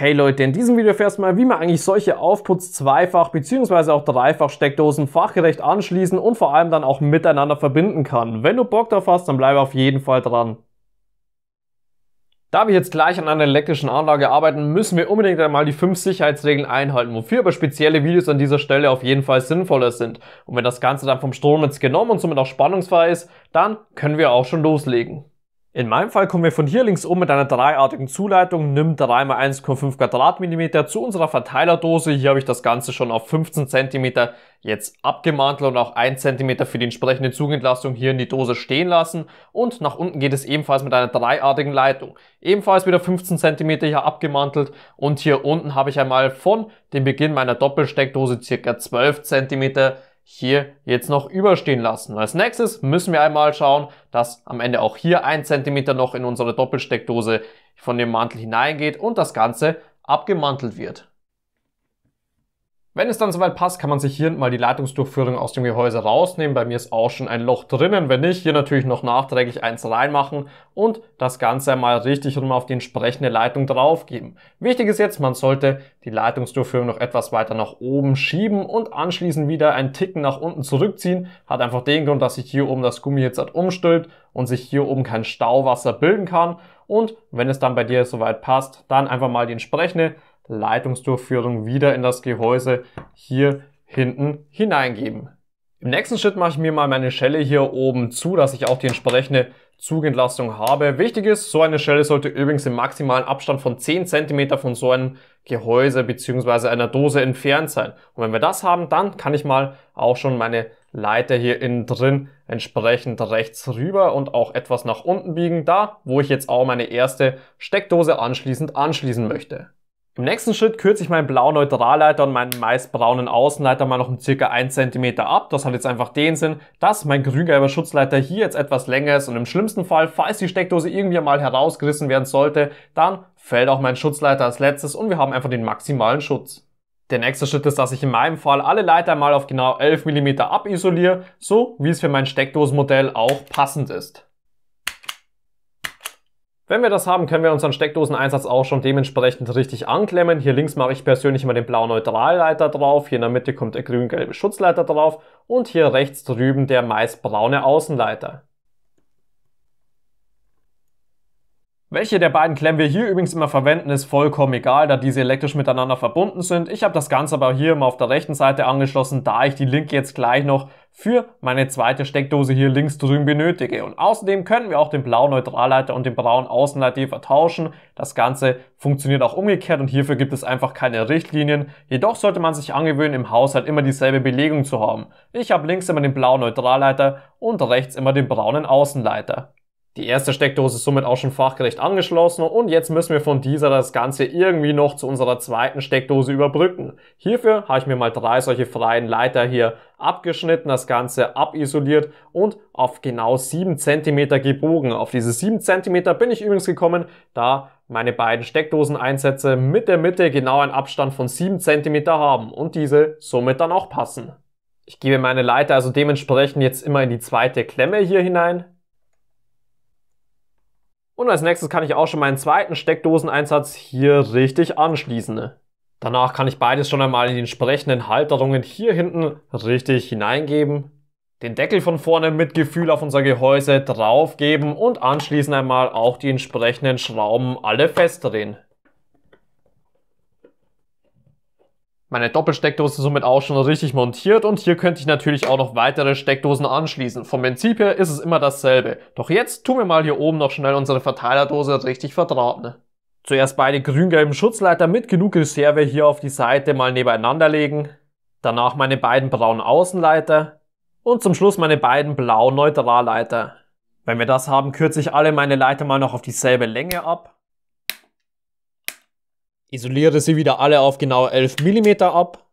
Hey Leute, in diesem Video erfährst du mal, wie man eigentlich solche Aufputz-Zweifach- bzw. auch Dreifach-Steckdosen fachgerecht anschließen und vor allem dann auch miteinander verbinden kann. Wenn du Bock drauf hast, dann bleibe auf jeden Fall dran. Da wir jetzt gleich an einer elektrischen Anlage arbeiten, müssen wir unbedingt einmal die 5 Sicherheitsregeln einhalten, wofür aber spezielle Videos an dieser Stelle auf jeden Fall sinnvoller sind. Und wenn das Ganze dann vom Stromnetz genommen und somit auch spannungsfrei ist, dann können wir auch schon loslegen. In meinem Fall kommen wir von hier links oben mit einer dreiartigen Zuleitung nimm 3 x 1,5 Quadratmillimeter zu unserer Verteilerdose. Hier habe ich das Ganze schon auf 15 cm jetzt abgemantelt und auch 1 cm für die entsprechende Zugentlastung hier in die Dose stehen lassen. Und nach unten geht es ebenfalls mit einer dreiartigen Leitung. Ebenfalls wieder 15 cm hier abgemantelt und hier unten habe ich einmal von dem Beginn meiner Doppelsteckdose circa 12 cm hier jetzt noch überstehen lassen. Als nächstes müssen wir einmal schauen, dass am Ende auch hier ein Zentimeter noch in unsere Doppelsteckdose von dem Mantel hineingeht und das Ganze abgemantelt wird. Wenn es dann soweit passt, kann man sich hier mal die Leitungsdurchführung aus dem Gehäuse rausnehmen. Bei mir ist auch schon ein Loch drinnen. Wenn nicht, hier natürlich noch nachträglich eins reinmachen und das Ganze mal richtig rum auf die entsprechende Leitung draufgeben. Wichtig ist jetzt, man sollte die Leitungsdurchführung noch etwas weiter nach oben schieben und anschließend wieder einen Ticken nach unten zurückziehen. Hat einfach den Grund, dass sich hier oben das Gummi jetzt halt umstülpt und sich hier oben kein Stauwasser bilden kann. Und wenn es dann bei dir soweit passt, dann einfach mal die entsprechende Leitungsdurchführung wieder in das Gehäuse hier hinten hineingeben. Im nächsten Schritt mache ich mir mal meine Schelle hier oben zu, dass ich auch die entsprechende Zugentlastung habe. Wichtig ist, so eine Schelle sollte übrigens im maximalen Abstand von 10 cm von so einem Gehäuse bzw. einer Dose entfernt sein. Und wenn wir das haben, dann kann ich mal auch schon meine Leiter hier innen drin entsprechend rechts rüber und auch etwas nach unten biegen, da wo ich jetzt auch meine erste Steckdose anschließend anschließen möchte. Im nächsten Schritt kürze ich meinen blauen Neutralleiter und meinen meistbraunen Außenleiter mal noch um circa 1 cm ab. Das hat jetzt einfach den Sinn, dass mein grün-gelber Schutzleiter hier jetzt etwas länger ist und im schlimmsten Fall, falls die Steckdose irgendwie mal herausgerissen werden sollte, dann fällt auch mein Schutzleiter als letztes und wir haben einfach den maximalen Schutz. Der nächste Schritt ist, dass ich in meinem Fall alle Leiter mal auf genau 11 mm abisoliere, so wie es für mein Steckdosenmodell auch passend ist. Wenn wir das haben, können wir unseren Steckdoseneinsatz auch schon dementsprechend richtig anklemmen. Hier links mache ich persönlich immer den blauen Neutralleiter drauf, hier in der Mitte kommt der grün-gelbe Schutzleiter drauf und hier rechts drüben der meist braune Außenleiter. Welche der beiden Klemmen wir hier übrigens immer verwenden, ist vollkommen egal, da diese elektrisch miteinander verbunden sind. Ich habe das Ganze aber hier immer auf der rechten Seite angeschlossen, da ich die linke jetzt gleich noch für meine zweite Steckdose hier links drüben benötige. Und außerdem können wir auch den blauen Neutralleiter und den braunen Außenleiter hier vertauschen. Das Ganze funktioniert auch umgekehrt und hierfür gibt es einfach keine Richtlinien. Jedoch sollte man sich angewöhnen, im Haushalt immer dieselbe Belegung zu haben. Ich habe links immer den blauen Neutralleiter und rechts immer den braunen Außenleiter. Die erste Steckdose ist somit auch schon fachgerecht angeschlossen und jetzt müssen wir von dieser das Ganze irgendwie noch zu unserer zweiten Steckdose überbrücken. Hierfür habe ich mir mal drei solche freien Leiter hier abgeschnitten, das Ganze abisoliert und auf genau sieben Zentimeter gebogen. Auf diese sieben Zentimeter bin ich übrigens gekommen, da meine beiden Steckdoseneinsätze mit der Mitte genau einen Abstand von sieben Zentimeter haben und diese somit dann auch passen. Ich gebe meine Leiter also dementsprechend jetzt immer in die zweite Klemme hier hinein, und als nächstes kann ich auch schon meinen zweiten Steckdoseneinsatz hier richtig anschließen. Danach kann ich beides schon einmal in die entsprechenden Halterungen hier hinten richtig hineingeben, den Deckel von vorne mit Gefühl auf unser Gehäuse draufgeben und anschließend einmal auch die entsprechenden Schrauben alle festdrehen. Meine Doppelsteckdose ist somit auch schon richtig montiert und hier könnte ich natürlich auch noch weitere Steckdosen anschließen. Vom Prinzip her ist es immer dasselbe. Doch jetzt tun wir mal hier oben noch schnell unsere Verteilerdose richtig verdrahten. Zuerst beide grün-gelben Schutzleiter mit genug Reserve hier auf die Seite mal nebeneinander legen. Danach meine beiden braunen Außenleiter. Und zum Schluss meine beiden blauen Neutralleiter. Wenn wir das haben, kürze ich alle meine Leiter mal noch auf dieselbe Länge ab isoliere sie wieder alle auf genau 11 mm ab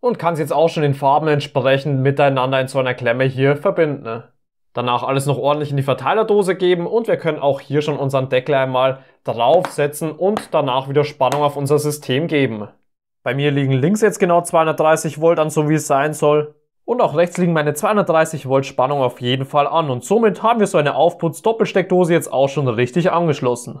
und kann sie jetzt auch schon in Farben entsprechend miteinander in so einer Klemme hier verbinden. Ne? Danach alles noch ordentlich in die Verteilerdose geben und wir können auch hier schon unseren Deckel einmal draufsetzen und danach wieder Spannung auf unser System geben. Bei mir liegen links jetzt genau 230 Volt an, so wie es sein soll. Und auch rechts liegen meine 230 Volt Spannung auf jeden Fall an und somit haben wir so eine Aufputz-Doppelsteckdose jetzt auch schon richtig angeschlossen.